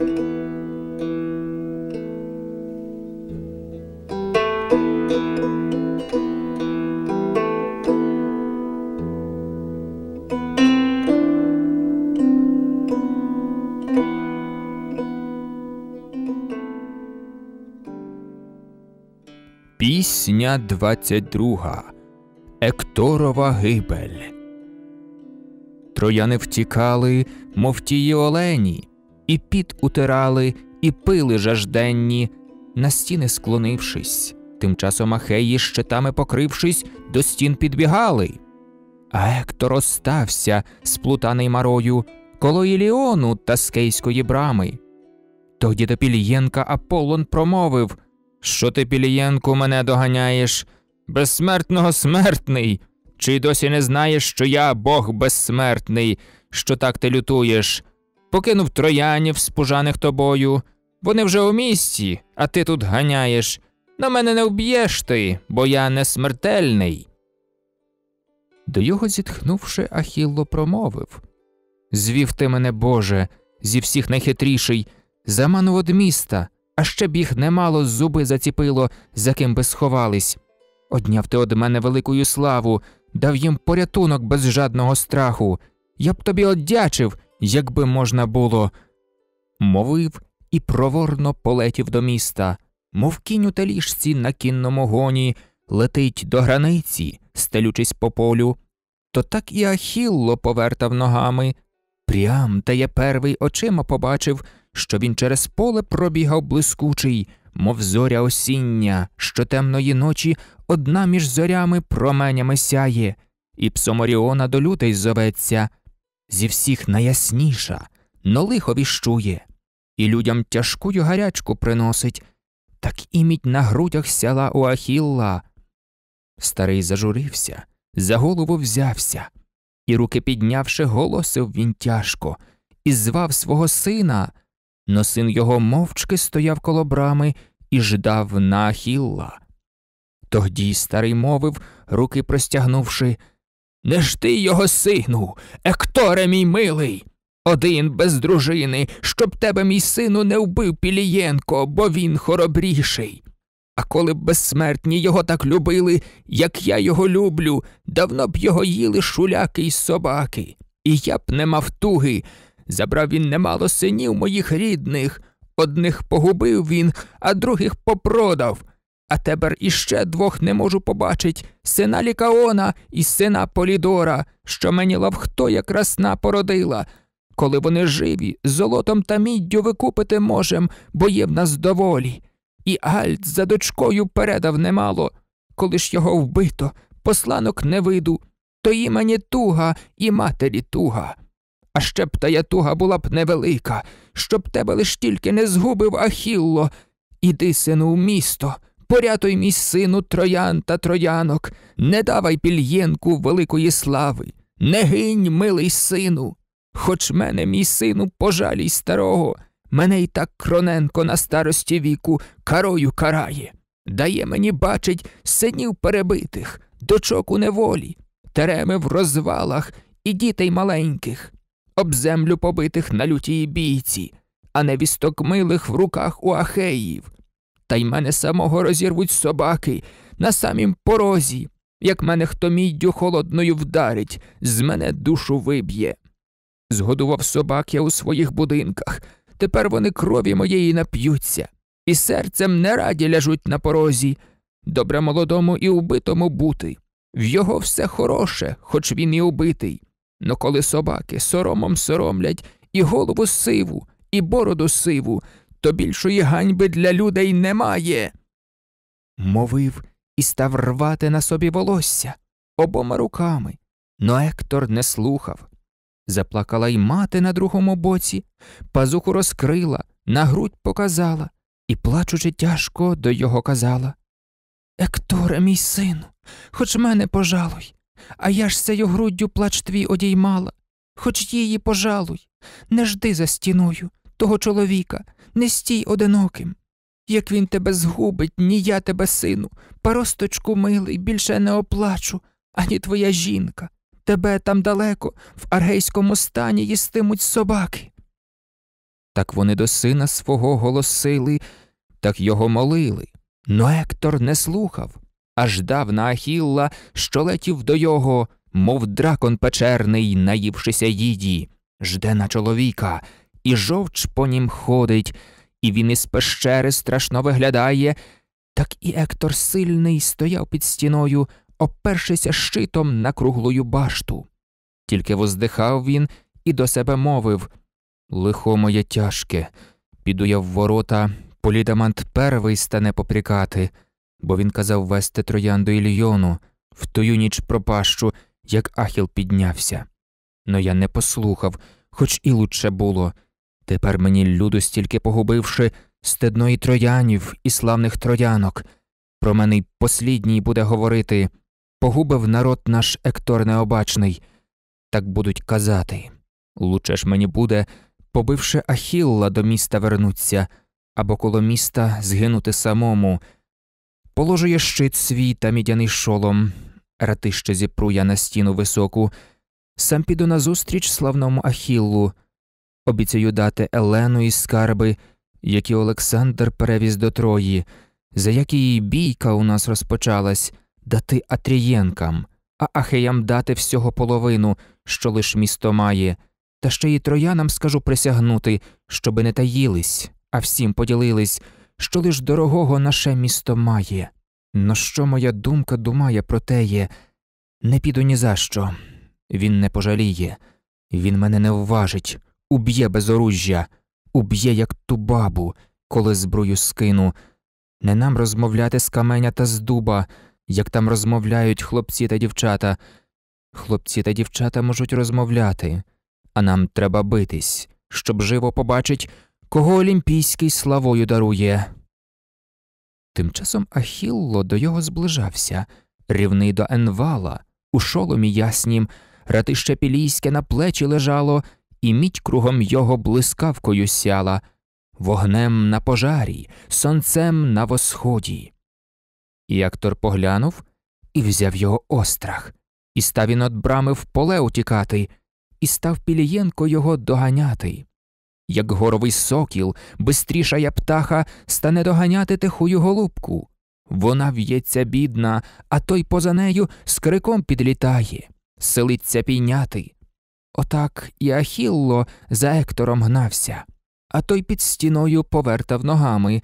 Пісня 22. Екторова гибель. Трояни втікали, мов тії олені, і піт утирали, і пили жажденні, на стіни склонившись, тим часом ахеї щитами покрившись, до стін підбігали. А Ектор остався, сплутаний марою, коло Іліону та скейської брами. Тоді до Пілієнка Аполлон промовив Що ти, Пілієнку, мене доганяєш? Безсмертного смертний. Чи досі не знаєш, що я Бог безсмертний, що так ти лютуєш? покинув троянів, спужаних тобою. Вони вже у місті, а ти тут ганяєш. На мене не вб'єш ти, бо я не смертельний. До його зітхнувши, Ахілло промовив Звів ти мене, Боже, зі всіх найхитріший, заманув од міста, а ще біг немало зуби заціпило, за ким би сховались. Одняв ти од мене великою славу, дав їм порятунок без жадного страху. Я б тобі оддячив, якби можна було, мовив і проворно полетів до міста, мов кінь у таліжці на кінному гоні, летить до границі, стелючись по полю, то так і Ахілло повертав ногами. Прям та я первий очима побачив, що він через поле пробігав блискучий, мов зоря осіння, що темної ночі одна між зорями променями сяє, і псоморіона до лютей зоветься зі всіх найясніша, но лихо віщує, і людям тяжкую гарячку приносить, так імідь на грудях сяла у Ахілла. Старий зажурився, за голову взявся, і, руки піднявши, голосив він тяжко, і звав свого сина, но син його мовчки стояв коло брами і ждав на Ахілла. Тоді старий мовив, руки простягнувши, не ж ти його сину, Екторе мій милий. Один без дружини, щоб тебе, мій сину, не вбив Пілієнко, бо він хоробріший. А коли б безсмертні його так любили, як я його люблю, давно б його їли шуляки й собаки, і я б не мав туги. Забрав він немало синів моїх рідних. Одних погубив він, а других попродав, а тепер іще двох не можу побачить сина Лікаона і сина Полідора, що мені лавхто як породила. Коли вони живі, золотом та міддю викупити можем, бо є в нас доволі. І Альт за дочкою передав немало. Коли ж його вбито, посланок не виду, то і мені туга, і матері туга. А ще б тая туга була б невелика, щоб тебе лиш тільки не згубив Ахілло. Іди, сину, в місто. Порятуй мій сину троян та троянок, не давай пільєнку великої слави, не гинь, милий сину. Хоч мене, мій сину, пожалій старого, мене й так Кроненко на старості віку карою карає, дає мені, бачить, синів перебитих, дочок у неволі, тереми в розвалах і дітей маленьких, об землю побитих на лютій бійці, а невісток милих в руках у ахеїв та й мене самого розірвуть собаки на самім порозі, як мене хто міддю холодною вдарить, з мене душу виб'є. Згодував собак я у своїх будинках, тепер вони крові моєї нап'ються, і серцем не раді ляжуть на порозі. Добре молодому і убитому бути. В його все хороше, хоч він і убитий. Но коли собаки соромом соромлять і голову сиву, і бороду сиву, то більшої ганьби для людей немає. Мовив і став рвати на собі волосся обома руками, но Ектор не слухав. Заплакала й мати на другому боці, пазуху розкрила, на грудь показала і, плачучи тяжко, до його казала Екторе, мій сину, хоч мене пожалуй, а я ж сею груддю плач твій одіймала, хоч її пожалуй, не жди за стіною того чоловіка, не стій одиноким. Як він тебе згубить, ні я тебе, сину, паросточку милий, більше не оплачу, ані твоя жінка. Тебе там далеко, в аргейському стані їстимуть собаки. Так вони до сина свого голосили, так його молили. Но Ектор не слухав, аж дав на Ахілла, що летів до його, мов дракон печерний, наївшися їді, жде на чоловіка і жовч по нім ходить, і він із пещери страшно виглядає, так і Ектор сильний стояв під стіною, опершися щитом на круглую башту. Тільки воздихав він і до себе мовив Лихо моє тяжке, піду я в ворота, полідамант первий стане попрікати, бо він казав вести троянду Ільйону, в тую ніч пропащу, як ахіл піднявся. Но я не послухав, хоч і лучше було. Тепер мені люду стільки погубивши стедно троянів і славних троянок. Про мене й послідній буде говорити погубив народ наш Ектор необачний. Так будуть казати. Лучше ж мені буде, побивши Ахілла до міста вернуться, або коло міста згинути самому. Положу я щит свій та мідяний шолом, ратище зіпру я на стіну високу, сам піду назустріч славному Ахіллу. Обіцяю дати Елену і скарби, які Олександр перевіз до Трої, за які її бійка у нас розпочалась, дати Атрієнкам, а Ахеям дати всього половину, що лиш місто має, та ще й троянам скажу присягнути, щоби не таїлись, а всім поділились, що лиш дорогого наше місто має. Но що моя думка думає про теє? Не піду ні за що. Він не пожаліє, він мене не вважить уб'є без оружжя, уб'є, як ту бабу, коли зброю скину. Не нам розмовляти з каменя та з дуба, як там розмовляють хлопці та дівчата. Хлопці та дівчата можуть розмовляти, а нам треба битись, щоб живо побачить, кого Олімпійський славою дарує. Тим часом Ахілло до його зближався, рівний до Енвала, у шоломі яснім, ратище пілійське на плечі лежало, і мідь кругом його блискавкою сяла, вогнем на пожарі, сонцем на восході. І актор поглянув і взяв його острах, і став він от брами в поле утікати, і став Пілієнко його доганяти. Як горовий сокіл, бистрішая птаха стане доганяти тихую голубку. Вона в'ється бідна, а той поза нею з криком підлітає, селиться пійняти, Отак і Ахілло за Ектором гнався, а той під стіною повертав ногами.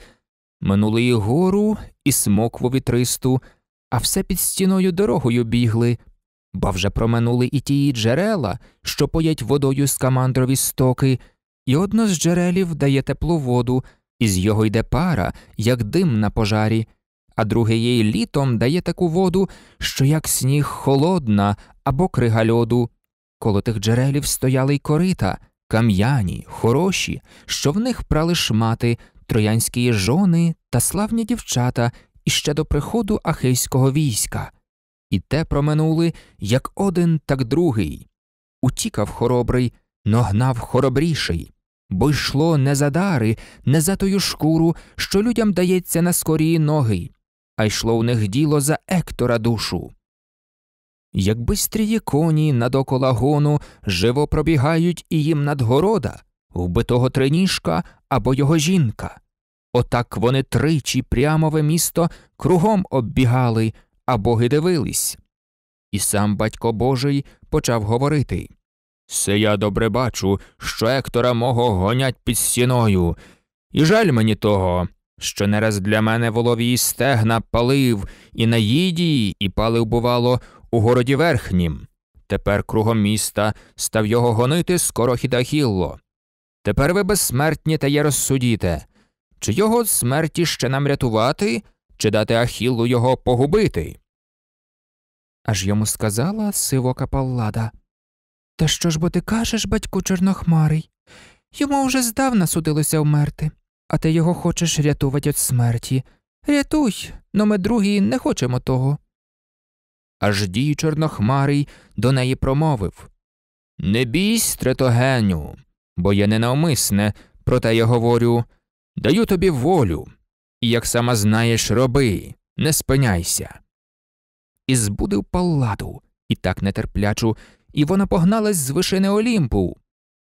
Минули і гору, і смокву вітристу, а все під стіною дорогою бігли, ба вже проминули і тії джерела, що поять водою з камандрові стоки, і одно з джерелів дає теплу воду, і з його йде пара, як дим на пожарі, а друге їй літом дає таку воду, що як сніг холодна або крига льоду. Коло тих джерелів стояли й корита, кам'яні, хороші, що в них прали шмати, троянські жони та славні дівчата іще до приходу ахейського війська. І те проминули як один, так другий. Утікав хоробрий, но гнав хоробріший, бо йшло не за дари, не за тою шкуру, що людям дається на скорії ноги, а йшло у них діло за Ектора душу як бистрії коні надокола гону живо пробігають і їм надгорода, вбитого триніжка або його жінка. Отак вони тричі прямове місто кругом оббігали, а боги дивились. І сам батько Божий почав говорити Се я добре бачу, що ектора мого гонять під стіною, і жаль мені того, що не раз для мене волові стегна палив, і на їді, і палив, бувало, у городі верхнім. Тепер кругом міста став його гонити скоро Ахілло. Тепер ви безсмертні та є розсудіте. Чи його від смерті ще нам рятувати, чи дати Ахіллу його погубити? Аж йому сказала сивока Паллада. Та що ж бо ти кажеш, батьку Чорнохмарий? Йому вже здавна судилося вмерти, а ти його хочеш рятувати від смерті. Рятуй, но ми другі не хочемо того аж дій чорнохмарий до неї промовив Не бійсь, третогеню, бо я ненавмисне, проте я говорю даю тобі волю, і як сама знаєш, роби, не спиняйся. І збудив палладу, і так нетерплячу, і вона погналась з вишини Олімпу.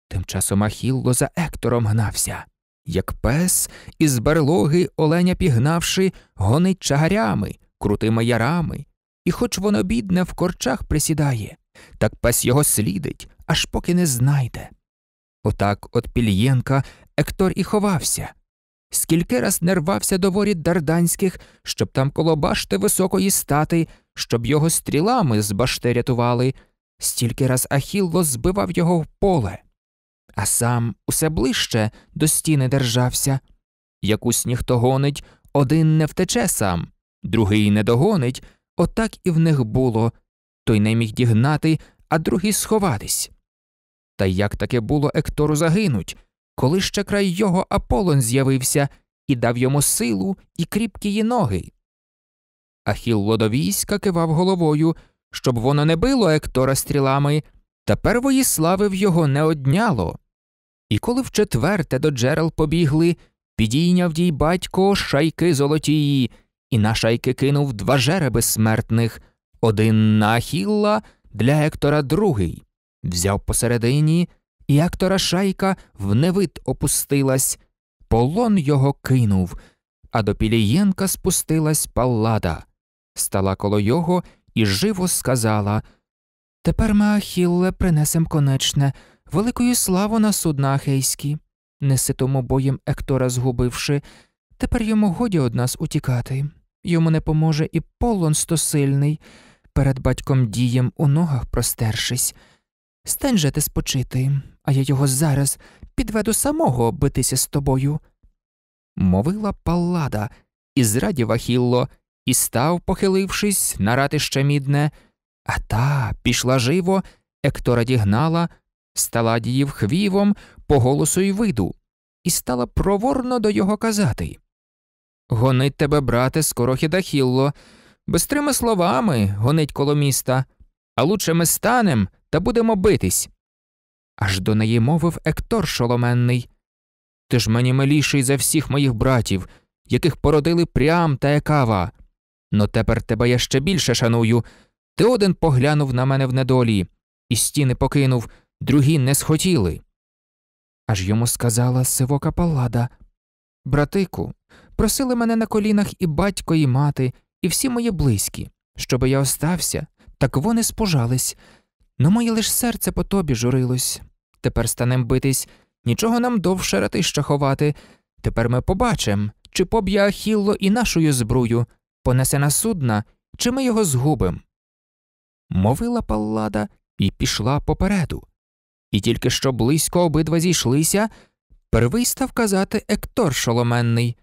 Тим часом Ахілло за Ектором гнався, як пес, із берлоги оленя пігнавши, гонить чагарями, крутими ярами, і хоч воно, бідне, в корчах присідає, так пес його слідить, аж поки не знайде. Отак от Пільєнка Ектор і ховався, скільки раз не рвався до воріт дарданських, щоб там коло башти високої стати, щоб його стрілами з башти рятували, стільки раз Ахілло збивав його в поле, а сам усе ближче до стіни держався. Якусь ніхто гонить, один не втече сам, другий не догонить, Отак і в них було той не міг дігнати, а другий сховатись. Та як таке було, Ектору загинуть, коли ще край його Аполлон з'явився і дав йому силу і кріпкі її ноги. Ахіл Лодовійська кивав головою, щоб воно не било Ектора стрілами, тепер первої в його не одняло. І коли вчетверте до джерел побігли, підійняв дій батько шайки золотії і нашайки кинув два жереби смертних, один на Ахілла для Ектора другий, взяв посередині, і Ектора шайка в невид опустилась, полон його кинув, а до Пілієнка спустилась паллада, стала коло його і живо сказала Тепер ми, Ахілле, принесем конечне, великою славу на судна Ахейські, неситому боєм Ектора згубивши, тепер йому годі од нас утікати. Йому не поможе і полон стосильний, перед батьком дієм у ногах простершись. Стань же ти спочити, а я його зараз підведу самого битися з тобою. Мовила паллада, і зрадів Ахілло, і став, похилившись, на ратище мідне, а та пішла живо, Ектора дігнала, стала діїв хвівом по голосу й виду, і стала проворно до його казати. Гонить тебе, брате, скоро хідахілло. Бистрими словами гонить коло міста, а лучше ми станем та будемо битись. Аж до неї мовив Ектор шоломенний. Ти ж мені миліший за всіх моїх братів, яких породили Прям та Екава. Но тепер тебе я ще більше шаную. Ти один поглянув на мене в недолі, і стіни покинув, другі не схотіли. Аж йому сказала сивока паллада Братику, Просили мене на колінах і батько, і мати, і всі мої близькі, щоби я остався, так вони спожались. Но моє лише серце по тобі журилось. Тепер станем битись, нічого нам довше ратища ховати. Тепер ми побачимо, чи поб'я Ахілло і нашою збрую, понесе на судна, чи ми його згубим. Мовила паллада і пішла попереду. І тільки що близько обидва зійшлися, первий став казати Ектор шоломенний.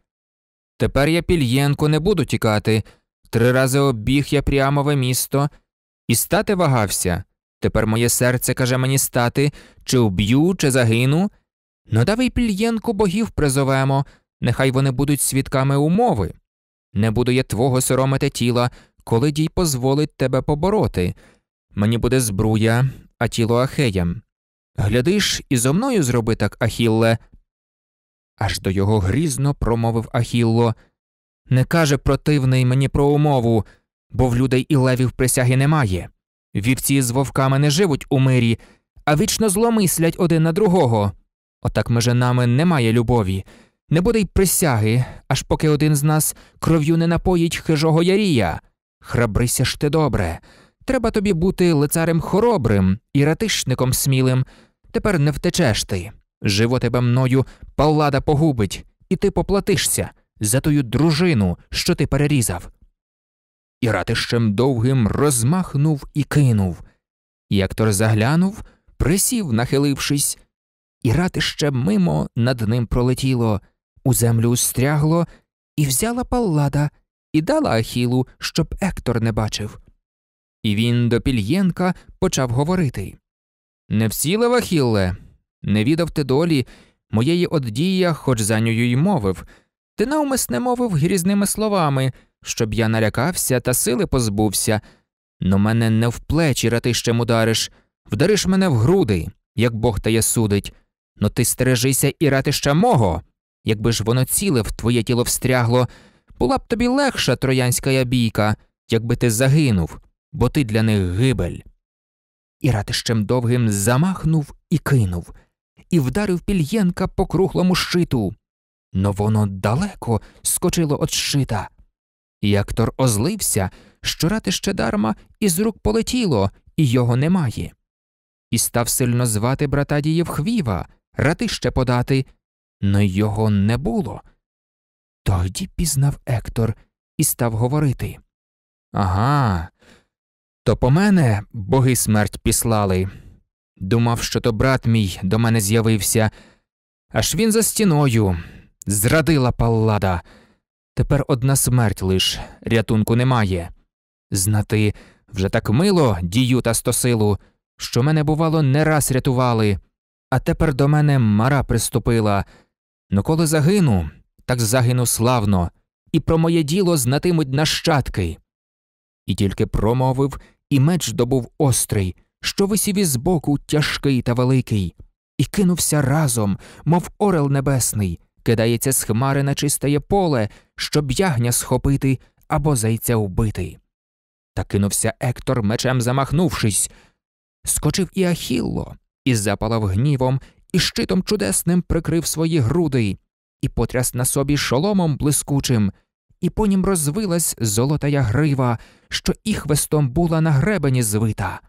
Тепер я пільєнку не буду тікати. Три рази оббіг я прямове місто. І стати вагався. Тепер моє серце каже мені стати, чи вб'ю, чи загину. Ну, давай пільєнку богів призовемо, нехай вони будуть свідками умови. Не буду я твого соромити тіла, коли дій позволить тебе побороти. Мені буде збруя, а тіло ахеям. Глядиш, і зо мною зроби так, Ахілле, аж до його грізно промовив Ахілло. Не каже противний мені про умову, бо в людей і левів присяги немає. Вівці з вовками не живуть у мирі, а вічно зломислять один на другого. Отак між нами немає любові. Не буде й присяги, аж поки один з нас кров'ю не напоїть хижого ярія. Храбрися ж ти добре. Треба тобі бути лицарем хоробрим і ратишником смілим. Тепер не втечеш ти. Живо тебе мною паллада погубить, і ти поплатишся за тую дружину, що ти перерізав. І ратищем довгим розмахнув і кинув. І Ектор заглянув, присів, нахилившись, і ратище мимо над ним пролетіло, у землю устрягло, і взяла паллада і дала Ахілу, щоб Ектор не бачив. І він до Пільєнка почав говорити Не всіле, Вахілле. Не відав ти долі моєї оддія, хоч за нею й мовив. Ти навмисне мовив грізними словами, щоб я налякався та сили позбувся. Но мене не в плечі ратищем удариш, вдариш мене в груди, як Бог тає судить. Но ти стережися і ратища мого. Якби ж воно ціле в твоє тіло встрягло, була б тобі легша троянська бійка, якби ти загинув, бо ти для них гибель. І ратищем довгим замахнув і кинув і вдарив пільєнка по круглому щиту. Но воно далеко скочило від щита. І актор озлився, що рати ще дарма із рук полетіло, і його немає. І став сильно звати брата Дієвхвіва, ратище подати, но його не було. Тоді пізнав Ектор і став говорити Ага, то по мене боги смерть післали. Думав, що то брат мій до мене з'явився, аж він за стіною. Зрадила паллада. Тепер одна смерть лиш, рятунку немає. Знати вже так мило дію та стосилу, що мене, бувало, не раз рятували, а тепер до мене мара приступила. Но ну, коли загину, так загину славно, і про моє діло знатимуть нащадки. І тільки промовив, і меч добув острий, що висів із боку тяжкий та великий, і кинувся разом, мов орел небесний, кидається з хмари на чистеє поле, щоб ягня схопити або зайця вбити. Та кинувся Ектор, мечем замахнувшись. Скочив і Ахілло, і запалав гнівом, і щитом чудесним прикрив свої груди, і потряс на собі шоломом блискучим, і по нім розвилась золотая грива, що іхвестом була на гребені звита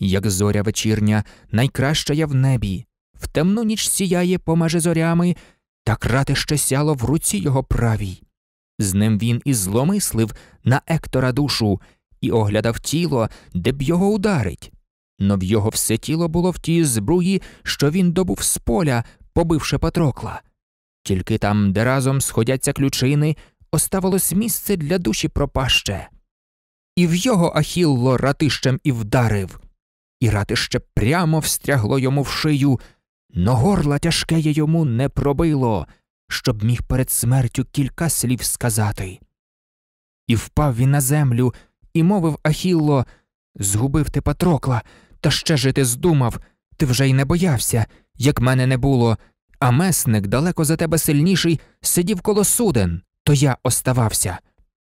як зоря вечірня, найкраща я в небі, в темну ніч сіяє помеже зорями, та кратище сяло в руці його правій. З ним він і зломислив на Ектора душу і оглядав тіло, де б його ударить. Но в його все тіло було в тій збруї, що він добув з поля, побивши Патрокла. Тільки там, де разом сходяться ключини, оставилось місце для душі пропаще. І в його Ахілло ратищем і вдарив, і ратище прямо встрягло йому в шию, но горла тяжкеє йому не пробило, щоб міг перед смертю кілька слів сказати. І впав він на землю і мовив Ахілло Згубив ти Патрокла, та ще жити здумав, ти вже й не боявся, як мене не було, а месник, далеко за тебе сильніший, сидів коло суден, то я оставався.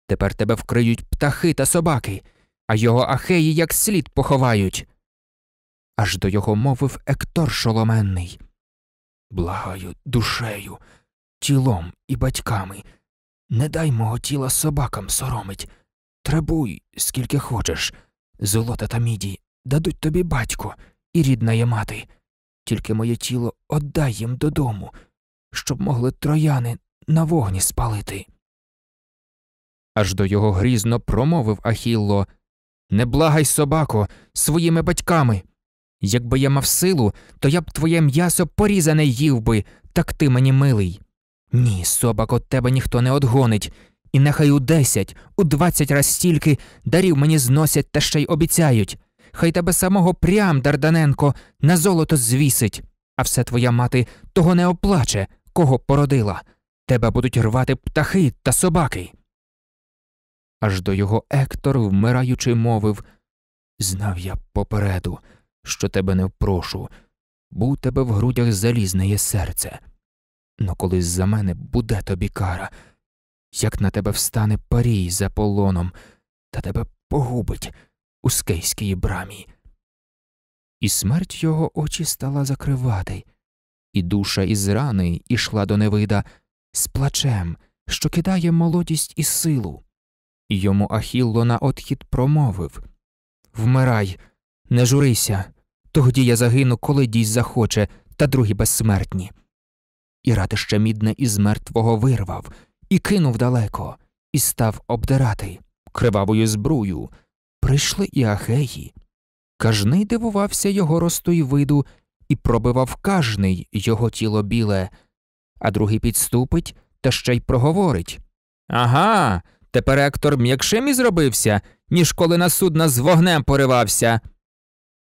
Тепер тебе вкриють птахи та собаки, а його ахеї як слід поховають аж до його мовив Ектор Шоломенний. Благаю, душею, тілом і батьками. Не дай мого тіла собакам соромить. Требуй, скільки хочеш. Золота та міді дадуть тобі батько і рідна є мати. Тільки моє тіло отдай їм додому, щоб могли трояни на вогні спалити. Аж до його грізно промовив Ахілло Не благай собако, своїми батьками. Якби я мав силу, то я б твоє м'ясо порізане їв би, так ти мені милий. Ні, собак от тебе ніхто не одгонить, і нехай у десять, у двадцять раз стільки дарів мені зносять та ще й обіцяють. Хай тебе самого прям, Дарданенко, на золото звісить, а все твоя мати того не оплаче, кого породила. Тебе будуть рвати птахи та собаки. Аж до його Ектор, вмираючи, мовив Знав я попереду що тебе не впрошу, був тебе в грудях залізне є серце. Но ну, колись за мене буде тобі кара, як на тебе встане парій за полоном, та тебе погубить у скейській брамі. І смерть його очі стала закривати, і душа із рани ішла до Невида з плачем, що кидає молодість і силу. Йому Ахілло на отхід промовив Вмирай, не журися, тоді я загину, коли дійсь захоче, та другі безсмертні. І ратище мідне із мертвого вирвав, і кинув далеко, і став обдирати кривавою збрую. Прийшли і Ахеї. Кажний дивувався його росту й виду, і пробивав кажний його тіло біле, а другий підступить та ще й проговорить Ага, тепер ектор м'якшим і зробився, ніж коли на судна з вогнем поривався.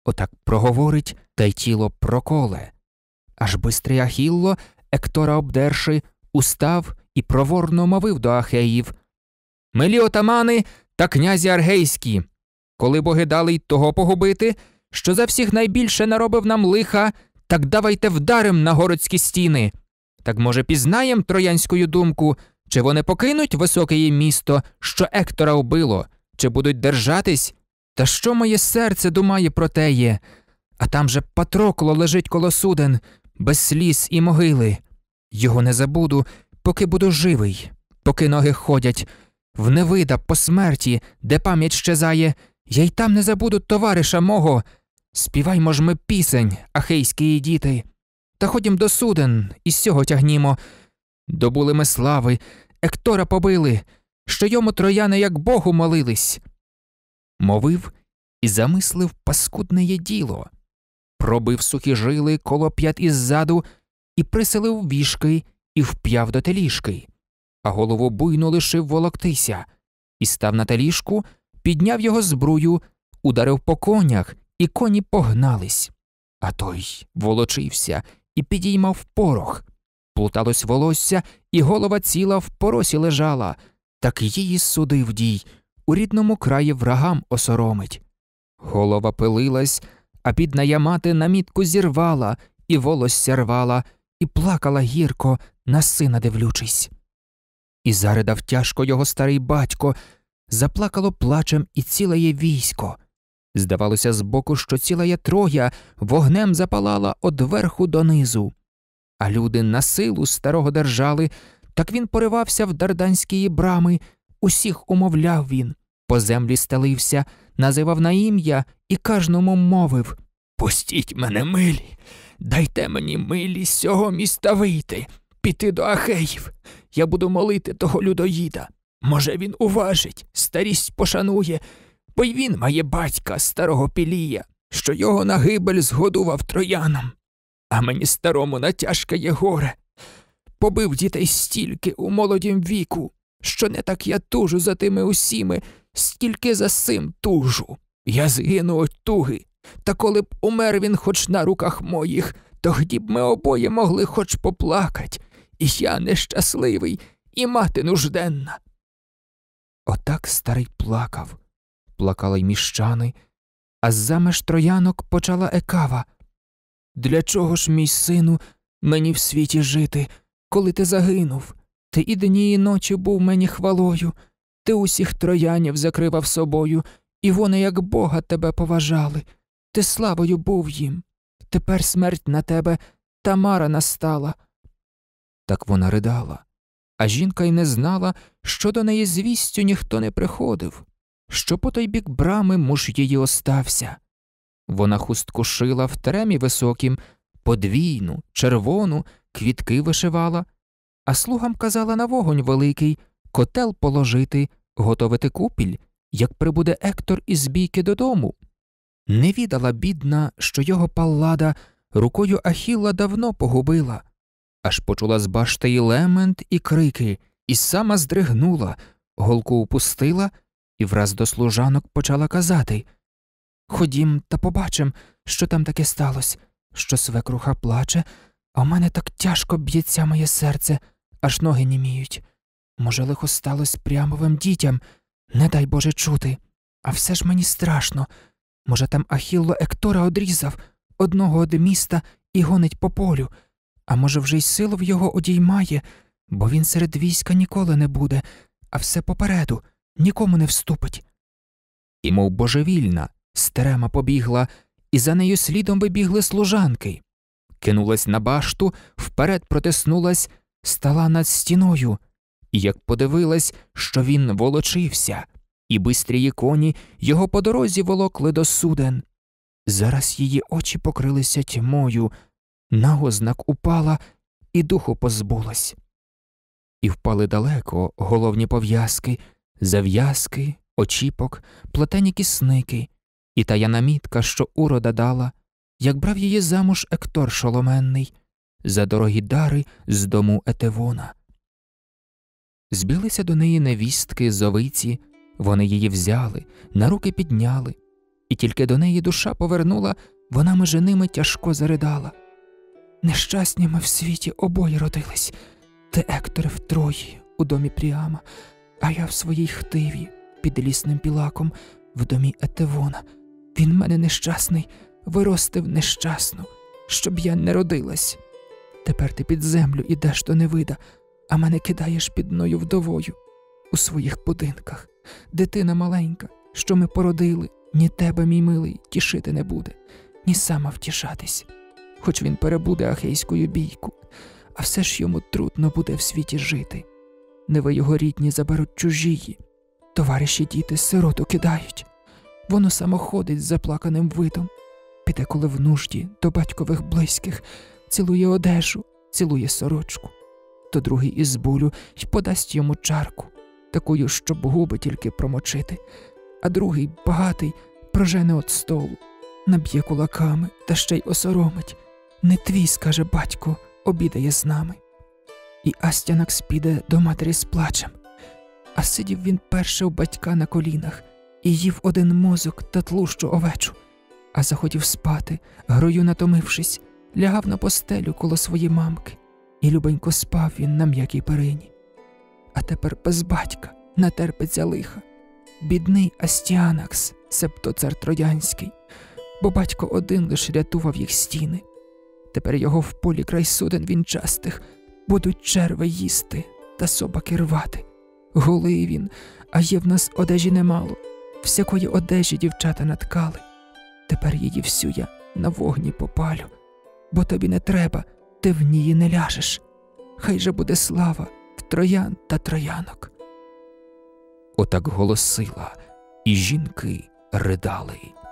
Отак проговорить, та й тіло проколе. Аж бистрий Ахілло, Ектора обдерши, устав і проворно мовив до Ахеїв Милі отамани та князі аргейські. Коли боги дали й того погубити, що за всіх найбільше наробив нам лиха, так давайте вдарим на городські стіни. Так, може, пізнаєм троянську думку, чи вони покинуть високе її місто, що Ектора вбило, чи будуть держатись, та що моє серце думає про теє? А там же Патрокло лежить коло суден, без сліз і могили. Його не забуду, поки буду живий, поки ноги ходять. В невида по смерті, де пам'ять щезає, я й там не забуду товариша мого. Співаймо ж ми пісень, ахейські діти. Та ходім до суден, і з цього тягнімо. Добули ми слави, Ектора побили, що йому трояни, як Богу, молились мовив і замислив паскудне діло, пробив сухі жили коло п'ят іззаду і приселив вішки і вп'яв до теліжки, а голову буйно лишив волоктися, і став на теліжку, підняв його збрую, ударив по конях, і коні погнались. А той волочився і підіймав порох. Плуталось волосся, і голова ціла в поросі лежала, так її судив дій у рідному краї врагам осоромить. Голова пилилась, а бідна ямати намітку зірвала, і волосся рвала, і плакала гірко, на сина дивлючись. І заридав тяжко його старий батько, заплакало плачем і ціле військо. Здавалося, збоку, що ціла є троя вогнем запалала одверху донизу. А люди на силу старого держали, так він поривався в дарданськії брами усіх умовляв він, по землі стелився, називав на ім'я і кожному мовив Пустіть мене милі, дайте мені милі з цього міста вийти, піти до Ахеїв. Я буду молити того людоїда. Може, він уважить, старість пошанує, бо й він має батька, старого Пілія, що його на гибель згодував троянам. А мені старому натяжка є горе. Побив дітей стільки у молодім віку, що не так я тужу за тими усіми, скільки за сим тужу. Я згину от туги, та коли б умер він хоч на руках моїх, тогді б ми обоє могли хоч поплакать, і я нещасливий, і мати нужденна. Отак старий плакав, плакали й міщани, а замеж троянок почала екава. Для чого ж, мій сину, мені в світі жити, коли ти загинув? Ти і дні, і ночі був мені хвалою, ти усіх троянів закривав собою, і вони, як Бога, тебе поважали. Ти славою був їм. Тепер смерть на тебе Тамара настала. Так вона ридала, а жінка й не знала, що до неї звістю ніхто не приходив, що по той бік брами муж її остався. Вона хустку шила в теремі високім, подвійну, червону, квітки вишивала а слугам казала на вогонь великий, котел положити, готовити купіль, як прибуде Ектор із бійки додому. Не відала бідна, що його паллада рукою Ахіла давно погубила, аж почула з башти і лемент і крики, і сама здригнула, голку упустила і враз до служанок почала казати Ходім та побачим, що там таке сталося, що свекруха плаче, а в мене так тяжко б'ється моє серце аж ноги німіють. Може, лихо сталося прямовим дітям, не дай Боже чути. А все ж мені страшно. Може, там Ахілло Ектора одрізав одного од міста і гонить по полю, а може, вже й силу в його одіймає, бо він серед війська ніколи не буде, а все попереду нікому не вступить. І, мов божевільна, стерема побігла, і за нею слідом вибігли служанки. Кинулась на башту, вперед протиснулась стала над стіною, і як подивилась, що він волочився, і бистрії коні його по дорозі волокли до суден. Зараз її очі покрилися тьмою, нагознак упала, і духу позбулась. І впали далеко головні пов'язки, зав'язки, очіпок, плетені кісники, і таяна мітка, що урода дала, як брав її замуж Ектор шоломенний за дорогі дари з дому Етевона. Збілися до неї невістки зовиці, вони її взяли, на руки підняли, і тільки до неї душа повернула, вона межи ними тяжко заридала. Нещасні ми в світі обоє родились, ти ектор в Трої, у домі Пріама, а я в своїй хтиві під лісним пілаком, в домі Етевона. Він мене нещасний, виростив нещасну, щоб я не родилась. Тепер ти під землю ідеш до невида, а мене кидаєш під підною вдовою у своїх будинках. Дитина маленька, що ми породили, ні тебе, мій милий, тішити не буде, ні сама втішатись. Хоч він перебуде ахейською бійку, а все ж йому трудно буде в світі жити. Не ви його рідні заберуть чужії, товариші діти сироту кидають. Воно само ходить з заплаканим видом, піде, коли в нужді до батькових близьких цілує одежу, цілує сорочку, то другий із болю й подасть йому чарку, такою, щоб губи тільки промочити, а другий, багатий, прожене от столу, наб'є кулаками та ще й осоромить. Не твій, скаже батько, обідає з нами. І Астянак спіде до матері з плачем. А сидів він перше у батька на колінах і їв один мозок та тлущу овечу, а захотів спати, грою натомившись, лягав на постелю коло своєї мамки, і любенько спав він на м'якій перині. А тепер без батька натерпиться лиха. Бідний Астіанакс, себто цар Троянський, бо батько один лише рятував їх стіни. Тепер його в полі край суден вінчастих будуть черви їсти та собаки рвати. Голий він, а є в нас одежі немало. Всякої одежі дівчата наткали. Тепер її всю я на вогні попалю бо тобі не треба, ти в ній не ляжеш. Хай же буде слава в троян та троянок. Отак голосила, і жінки ридали.